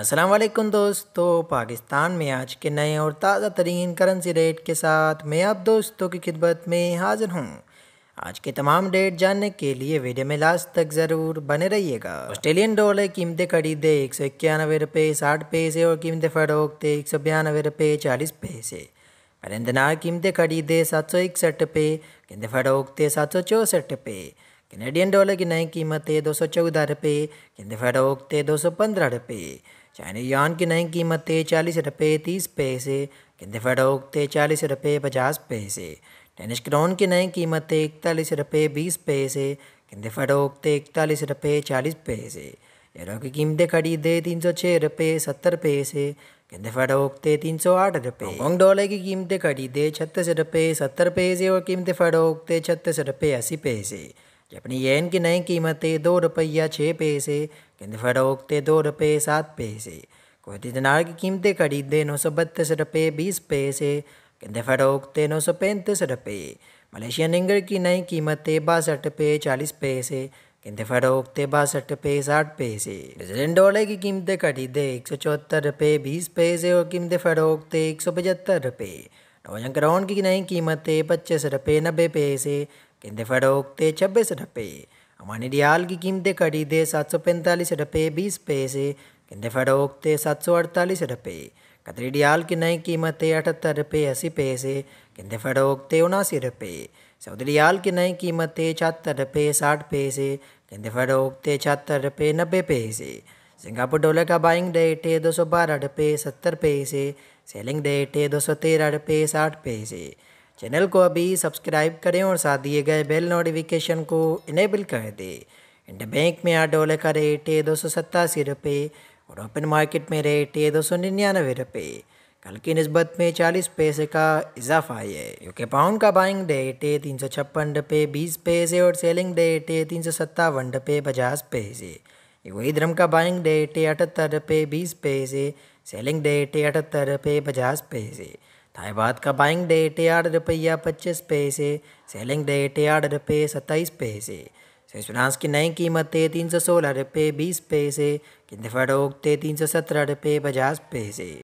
असलम दोस्तों पाकिस्तान में आज के नए और ताज़ा तरीन करेंसी रेट के साथ मैं आप दोस्तों की खिदमत में हाजिर हूँ आज के तमाम डेट जानने के लिए वीडियो में लास्ट तक ज़रूर बने रहिएगा ऑस्ट्रेलियन डॉलर कीमतें खरीदे एक सौ इक्यानवे रुपये साठ पैसे और कीमतें फरोखते एक सौ बयानवे रुपये चालीस पैसे अरेंदनार कीमतें खरीदे सात सौ इकसठ रुपये कीमतें फरोखते सात सौ चौंसठ रुपये कैनेडियन डॉलर की नई कीमत है दो सौ चौदह रुपये किंद फरोख्त दो सौ पंद्रह रुपये चाइनी यान की नई कीमत है चालीस रुपये तीस पैसे किंद फरोख्त चालीस रुपये पचास पैसे टेनिस क्रोन की नई कीमत है इकतालीस रुपये बीस पैसे किंद फरोख्त है इकतालीस रुपये चालीस पैसे यूरो की कीमतें खरीदे तीन सौ छः रुपये सत्तर पैसे किंद फरोख्त तीन सौ आठ रुपये हांगकॉन्ग डॉलर की कीमतें खरीदे छत्तीस रुपये सत्तर पैसे और कीमतें फरोख्त छत्तीस रुपये अस्सी पैसे अपनी येन की नई कीमतें दो रुपया छः पैसे किंद फरोखते दो रुपये सात पैसे कोयती दिनार की कीमतें खरीदे नौ सौ बत्तीस रुपये बीस पैसे किंद फरोखते नौ सौ पैंतीस रुपये मलेशियन इंगर की नई कीमतें बासठ रुपये चालीस पैसे किंद फरोखते बासठ रुपये साठ पैसे न्यूजीलैंड डॉलर की कीमतें खरीदे एक सौ चौहत्तर रुपये बीस पैसे और कीमतें फरोखते एक सौ पचहत्तर रुपये डॉजन क्राउन की नई कीमतें पच्चीस रुपये नब्बे पैसे केंदे फरोख्ते छब्बीस रुपये अमानी रियाल की कीमतें कड़ी दे सात सौ पैंतालीस रुपये बीस पैसे केंद्र फरोख्ते सात सौ अड़तालीस रुपये कतरी रियाल की नई कीमतें अठहत्तर रुपये अस्सी पैसे केंद्र फरोख्ते उनासी रुपये सऊदी की नई कीमतें छहत्तर रुपये साठ पैसे केंद्र फरोख्ते छहत्तर रुपये नब्बे पैसे सिंगापुर डॉलर का बाइंग रेट है दो सौ बारह रुपये सत्तर पैसे सेलिंग रेट है दो सौ तेरह रुपये साठ पैसे चैनल को अभी सब्सक्राइब करें और साथ दिए गए बेल नोटिफिकेशन को इनेबल कर दें इंड बैंक में आठ डॉलर का रेट है दो सौ रुपये और ओपन मार्केट में रेट है दो सौ निन्यानवे रुपये कल की नस्बत में चालीस पैसे का इजाफा है यूके पाउंड का बाइंग डेट है तीन सौ छप्पन रुपये बीस पैसे और सेलिंग डेट है तीन सौ सत्तावन रुपये पचास पैसे वही धर्म का बाइंग डेट है अठहत्तर रुपये बीस पैसे सेलिंग डेट है अठहत्तर रुपये पचास पैसे थाई बात का बाइंग डेट आठ रुपया पच्चीस पैसे सेलिंग डेट आठ रुपये सत्ताईस पैसे शेष फ्रांस की नई कीमतें तीन सौ सोलह रुपये बीस पैसे किंद थे तीन सौ सत्रह रुपये पचास पैसे